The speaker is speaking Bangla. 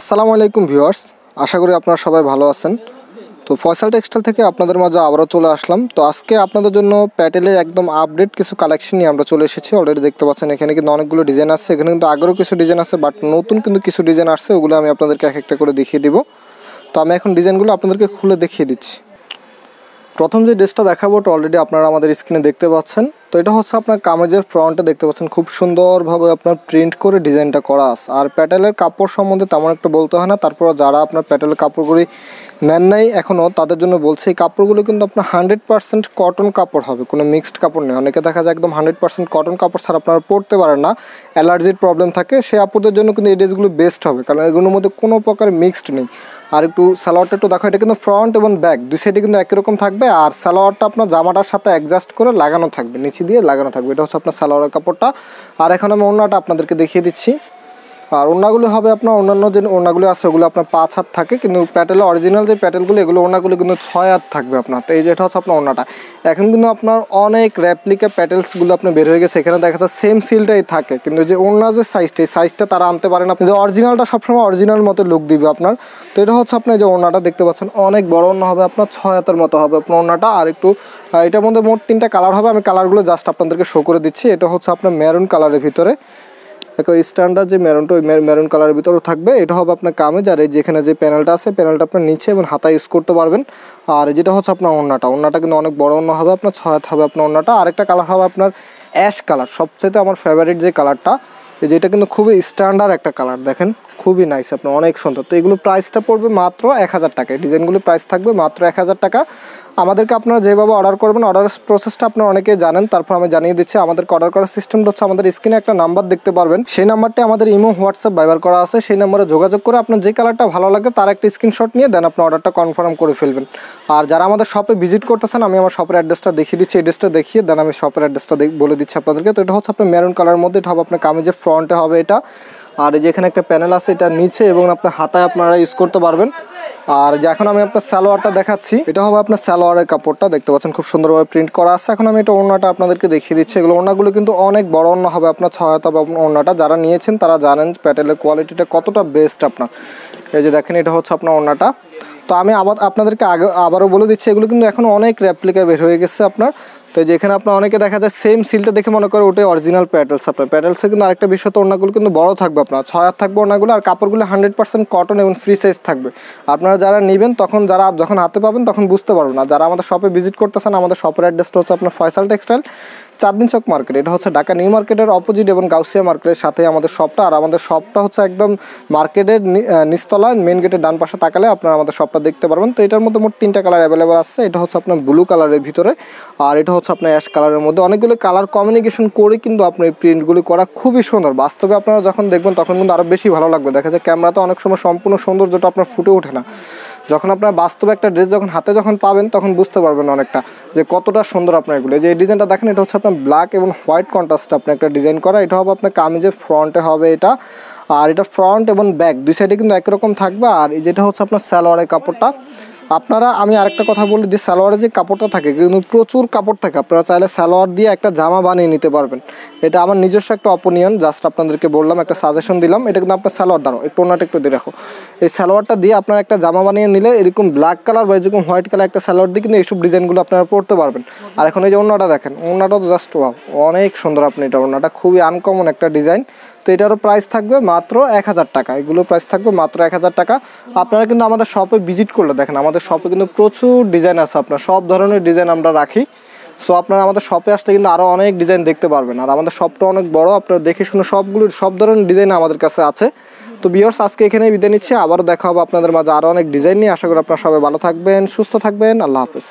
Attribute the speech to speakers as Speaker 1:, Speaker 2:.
Speaker 1: আসসালামু আলাইকুম ভিউয়ার্স আশা করি আপনারা সবাই ভালো আছেন তো ফয়সাল টেক্সটাইল থেকে আপনাদের মাঝে আবারও চলে আসলাম তো আজকে আপনাদের জন্য প্যাটেলের একদম আপডেট কিছু কালেকশন নিয়ে আমরা চলে এসেছি অলরেডি দেখতে পাচ্ছেন এখানে কিন্তু অনেকগুলো ডিজাইন আসছে এখানে কিন্তু আগেরও কিছু ডিজাইন আছে বাট নতুন কিন্তু কিছু ডিজাইন আসছে ওগুলো আমি আপনাদেরকে এক একটা করে দেখিয়ে দিব তো আমি এখন ডিজাইনগুলো আপনাদেরকে খুলে দেখিয়ে দিচ্ছি প্রথম যে ড্রেসটা দেখাবো ওটা অলরেডি আপনারা আমাদের স্ক্রিনে দেখতে পাচ্ছেন এটা হচ্ছে আপনার কামেজের ফ্রন্টে দেখতে পাচ্ছেন খুব সুন্দরভাবে আপনার প্রিন্ট করে ডিজাইনটা করা আস আর প্যাটেলের কাপড় সম্বন্ধে তেমন একটা বলতে হয় না তারপর যারা আপনার প্যাটেলের কাপড়গুলি নেন নাই এখনও তাদের জন্য বলছে এই কাপড়গুলো কিন্তু আপনার হান্ড্রেড পার্সেন্ট কটন কাপড় হবে কোনো মিক্সড কাপড় নেই অনেকে দেখা যায় একদম হান্ড্রেড পার্সেন্ট কটন কাপড় ছাড়া আপনারা পরতে পারেন না অ্যালার্জির প্রবলেম থাকে সে আপুদের জন্য কিন্তু এই ড্রেসগুলো বেস্ট হবে কারণ এগুলোর মধ্যে কোনো প্রকার মিক্সড নেই আর একটু সালোয়ারটা একটু দেখো এটা কিন্তু ফ্রন্ট এবং ব্যাক দুই সাইডে কিন্তু একই রকম থাকবে আর সালোয়ারটা আপনার জামাটার সাথে অ্যাডজাস্ট করে লাগানো থাকবে নিচে দিয়ে লাগানো থাকবে এটা হচ্ছে আপনার সালোয়ারের কাপড়টা আর এখন আমি অন্যটা আপনাদেরকে দেখিয়ে দিচ্ছি আর ওনাগুলো হবে আপনার অন্যান্য যে ওনাগুলো আছে ওগুলো আপনার পাঁচ হাত থাকে কিন্তু প্যাটেল অরিজিনাল যে প্যাটেলগুলো এগুলো ওনাগুলো কিন্তু ছয় হাত থাকবে আপনার তো এই যেটা হচ্ছে আপনার ওনাটা এখন কিন্তু আপনার অনেক র্যাপ্লিকা প্যাটেলসগুলো আপনার বের হয়ে গেছে এখানে দেখা যাচ্ছে সেম সিলটাই থাকে কিন্তু যে ওনার যে সাইজটা এই সাইজটা তারা আনতে পারে না যে অরিজিনালটা সবসময় অরিজিনাল মতো লুক দিবে আপনার তো এটা হচ্ছে আপনার যে ওনাটা দেখতে পাচ্ছেন অনেক বড় ওনা হবে আপনার ছয় হাতের মতো হবে আপনার ওনাটা আর একটু এটার মধ্যে মোট তিনটা কালার হবে আমি কালারগুলো জাস্ট আপনাদেরকে শো করে দিচ্ছি এটা হচ্ছে আপনার মেরুন কালারের ভিতরে একেবারে স্ট্যান্ডার্ড যে মেরুনটা ওই মেরুন কালারের ভিতরেও থাকবে এটা হবে আপনার কামেজ আর এই যেখানে যে প্যানেলটা আছে প্যানেলটা আপনার নিচে এবং হাতা ইউজ করতে পারবেন আর যেটা হচ্ছে আপনার অন্যটা অন্যটা কিন্তু অনেক বড় অন্য হবে আপনার ছয় হবে আপনার অন্যটা আরেকটা কালার হবে আপনার অ্যাশ কালার সবচেয়ে আমার ফেভারিট যে কালারটা যেটা কিন্তু খুবই স্ট্যান্ডার্ড একটা কালার দেখেন খুবই নাইস আপনার অনেক সুন্দর তো এগুলো প্রাইসটা পড়বে মাত্র এক হাজার টাকায় ডিজাইনগুলো প্রাইস থাকবে মাত্র এক হাজার টাকা আমাদেরকে আপনারা যেভাবে অর্ডার করবেন অর্ডার প্রসেসটা আপনারা অনেকে জানেন তারপর আমি জানিয়ে দিচ্ছি আমাদেরকে অর্ডার করার সিস্টেমটা হচ্ছে আমাদের স্ক্রিনে একটা নাম্বার দেখতে পারবেন সেই নাম্বারটি আমাদের ইমো হোয়াটসঅ্যাপ ব্যবহার করা আছে সেই নাম্বারে যোগাযোগ করে আপনার যে কালারটা ভালো লাগে তার একটা স্ক্রিনশট নিয়ে দেন আপনি অর্ডারটা কনফার্ম করে ফেলবেন আর যারা আমাদের শপে ভিজিট করতেছেন আমি আমার শপের অ্যাড্রেসটা দেখিয়ে দিচ্ছি অ্যাড্রেসটা দেখিয়ে দেন আমি শপের অ্যাড্রেসটা বলে দিচ্ছি আপনাদেরকে তো এটা হচ্ছে আপনার মেরুন কালার মধ্যে এটা হবে আপনার কামিজের ফ্রন্টে হবে এটা আর এই যে এখানে একটা প্যানেল আছে এটা নিচে এবং আপনার হাতায় আপনারা ইউজ করতে পারবেন আর যে এখন আমি আপনার সালোয়ারটা দেখাচ্ছি এটা হবে আপনার সালোয়ারের কাপড়টা দেখতে পাচ্ছেন খুব সুন্দরভাবে প্রিন্ট করা আছে এখন আমি এটা ওড়নাটা আপনাদেরকে দেখিয়ে দিচ্ছি এগুলো ওড়নাগুলো কিন্তু অনেক বড় অন্য হবে আপনার ছয়তা বা ওড়নাটা যারা নিয়েছেন তারা জানেন প্যাটেলের কোয়ালিটিটা কতটা বেস্ট আপনার এই যে দেখেন এটা হচ্ছে আপনার ওড়নাটা তো আমি আবার আপনাদেরকে আগে আবারও বলে দিচ্ছি এগুলো কিন্তু এখন অনেক র্যাপ্লিকায় বের হয়ে গেছে আপনার তো যেখানে আপনার অনেকে দেখা যায় সেম সিলটা দেখে মনে করে ওটাই অরিজিনাল প্যাটেলস আপনার প্যাটেলসের কিন্তু আরেকটা বিষয় তো ওনাগুলো কিন্তু বড় থাকবে আপনার ছয় হাত থাকবে ওনাগুলো আর কাপড়গুলো হান্ড্রেড পার্সেন্ট কটন এবং ফ্রি সাইজ থাকবে আপনারা যারা নেবেন তখন যারা যখন হাতে পাবেন তখন বুঝতে পারবেন না যারা আমাদের শপে ভিজিট করতেছেন আমাদের শপের অ্যাড্রেসটা হচ্ছে আপনার ফয়সাল টেক্সটাইল চারদিন চক মার্কেট এটা হচ্ছে ঢাকা নিউ মার্কেটের অপোজিট এবং গাউসিয়া মার্কেটের সাথে আমাদের শপটা আর আমাদের শপটা হচ্ছে একদম মার্কেটের নিস্তলা মেন গেটের ডান পাশে তাকালে আপনারা আমাদের শপটা দেখতে পারবেন তো এটার মধ্যে মোট তিনটা কালার অ্যাভেলেবেল আছে এটা হচ্ছে আপনার ব্লু কালারের ভিতরে আর এটা হচ্ছে আপনার অ্যাশ কালারের মধ্যে অনেকগুলো কালার কমিউনিকেশন করে কিন্তু আপনার এই প্রিন্টগুলি করা খুবই সুন্দর বাস্তবে আপনারা যখন দেখবেন তখন কিন্তু আরও বেশি ভালো লাগবে দেখা যায় ক্যামেরা তো অনেক সময় সম্পূর্ণ সৌন্দর্যটা আপনার ফুটে ওঠে না যখন আপনার বাস্তবে একটা ড্রেস যখন হাতে যখন পাবেন তখন বুঝতে পারবেন অনেকটা যে কতটা সুন্দর আপনার এগুলো যে এই ডিজাইনটা দেখেন এটা হচ্ছে আপনার ব্ল্যাক এবং হোয়াইট কন্ট্রাস্ট আপনি একটা ডিজাইন করা এটা হবে আপনার কামিজের ফ্রন্টে হবে এটা আর এটা ফ্রন্ট এবং ব্যাক দুই সাইডে কিন্তু একরকম থাকবে আর যেটা হচ্ছে আপনার সালোয়ারের কাপড়টা আপনারা আমি আরেকটা কথা বলি যে সালোয়ারের যে কাপড়টা থাকে কিন্তু প্রচুর কাপড় থাকে আপনারা চাইলে সালোয়ার দিয়ে একটা জামা বানিয়ে নিতে পারবেন এটা আমার নিজস্ব একটা অপিনিয়ন জাস্ট আপনাদেরকে বললাম একটা সাজেশন দিলাম এটা কিন্তু আপনার সালোয়ার দাঁড়ো একটু ওনাটা একটু দিয়ে রাখো এই সালোয়ারটা দিয়ে আপনারা একটা জামা বানিয়ে নিলে এরকম ব্ল্যাক কালার বা এরকম হোয়াইট কালার একটা সালোয়ার দিয়ে কিন্তু এইসব ডিজাইনগুলো আপনারা পড়তে পারবেন আর এখন এই যে ওনাটা দেখেন ওনাটাও তো জাস্ট অনেক সুন্দর আপনি এটা ওনাটা খুবই আনকমন একটা ডিজাইন তো এটারও প্রাইস থাকবে মাত্র এক হাজার টাকা এগুলো প্রাইস থাকবে মাত্র এক হাজার টাকা আপনারা কিন্তু আমাদের শপে ভিজিট করলে দেখেন আমাদের শপে কিন্তু প্রচুর ডিজাইন আছে আপনার সব ধরনের ডিজাইন আমরা রাখি সো আপনারা আমাদের শপে আসতে কিন্তু আরও অনেক ডিজাইন দেখতে পারবেন আর আমাদের শপটা অনেক বড় আপনারা দেখে শুনে সবগুলো সব ধরনের ডিজাইন আমাদের কাছে আছে তো বিয়ার্স আজকে এখানে বিদায় নিচ্ছি আবারও দেখা হবে আপনাদের মাঝে আরও অনেক ডিজাইন নিয়ে আশা করি আপনারা সবাই ভালো থাকবেন সুস্থ থাকবেন আল্লাহ হাফেজ